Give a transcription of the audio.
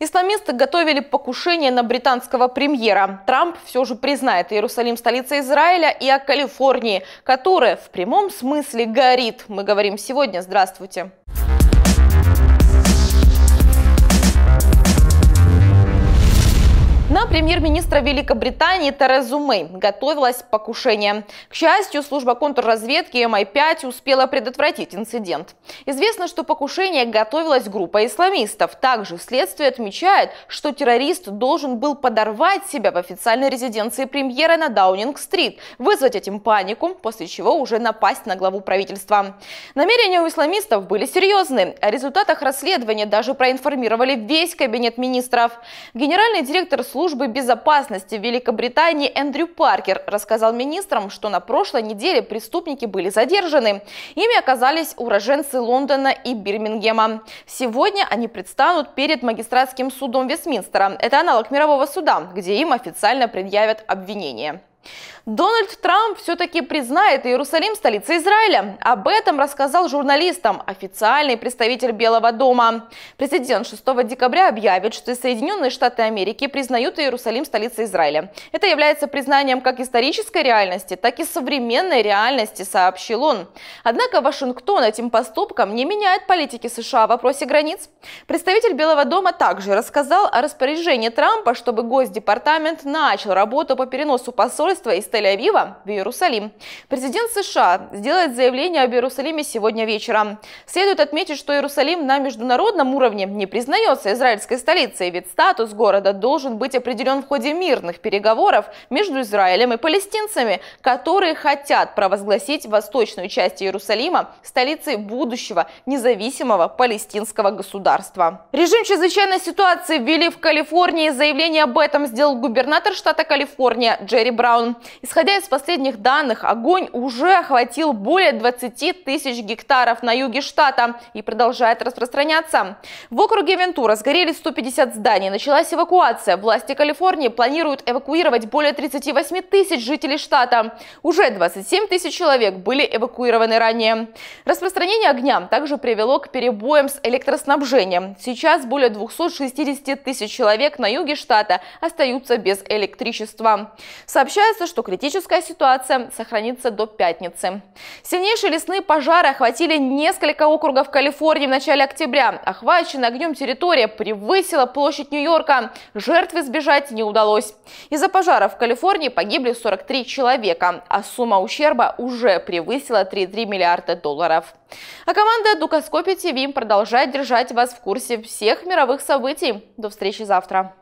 Исламисты готовили покушение на британского премьера. Трамп все же признает Иерусалим столицей Израиля и о Калифорнии, которая в прямом смысле горит. Мы говорим сегодня. Здравствуйте. На премьер-министра Великобритании Терезу Мэй готовилось покушение. К счастью, служба контрразведки МИ-5 а успела предотвратить инцидент. Известно, что покушение готовилась группа исламистов. Также следствие отмечает, что террорист должен был подорвать себя в официальной резиденции премьера на Даунинг-стрит, вызвать этим панику, после чего уже напасть на главу правительства. Намерения у исламистов были серьезны. О результатах расследования даже проинформировали весь кабинет министров. Генеральный директор службы службы безопасности Великобритании Эндрю Паркер рассказал министрам, что на прошлой неделе преступники были задержаны. Ими оказались уроженцы Лондона и Бирмингема. Сегодня они предстанут перед магистратским судом Вестминстера. Это аналог мирового суда, где им официально предъявят обвинение. Дональд Трамп все-таки признает Иерусалим столицей Израиля. Об этом рассказал журналистам официальный представитель Белого дома. Президент 6 декабря объявит, что Соединенные Штаты Америки признают Иерусалим столицей Израиля. Это является признанием как исторической реальности, так и современной реальности, сообщил он. Однако Вашингтон этим поступком не меняет политики США в вопросе границ. Представитель Белого дома также рассказал о распоряжении Трампа, чтобы Госдепартамент начал работу по переносу посольства из из Тель-Авива в Иерусалим. Президент США сделает заявление об Иерусалиме сегодня вечером. Следует отметить, что Иерусалим на международном уровне не признается израильской столицей, ведь статус города должен быть определен в ходе мирных переговоров между Израилем и палестинцами, которые хотят провозгласить восточную часть Иерусалима столицей будущего независимого палестинского государства. Режим чрезвычайной ситуации ввели в Калифорнии. Заявление об этом сделал губернатор штата Калифорния Джерри Браун. Исходя из последних данных, огонь уже охватил более 20 тысяч гектаров на юге штата и продолжает распространяться. В округе Вентура сгорели 150 зданий, началась эвакуация. Власти Калифорнии планируют эвакуировать более 38 тысяч жителей штата. Уже 27 тысяч человек были эвакуированы ранее. Распространение огня также привело к перебоям с электроснабжением. Сейчас более 260 тысяч человек на юге штата остаются без электричества. Сообщается, что критическая ситуация сохранится до пятницы. Сильнейшие лесные пожары охватили несколько округов Калифорнии в начале октября. Охваченная огнем территория превысила площадь Нью-Йорка. Жертв избежать не удалось. Из-за пожаров в Калифорнии погибли 43 человека, а сумма ущерба уже превысила 3,3 миллиарда долларов. А команда Дукаскопи ТВ продолжает держать вас в курсе всех мировых событий. До встречи завтра.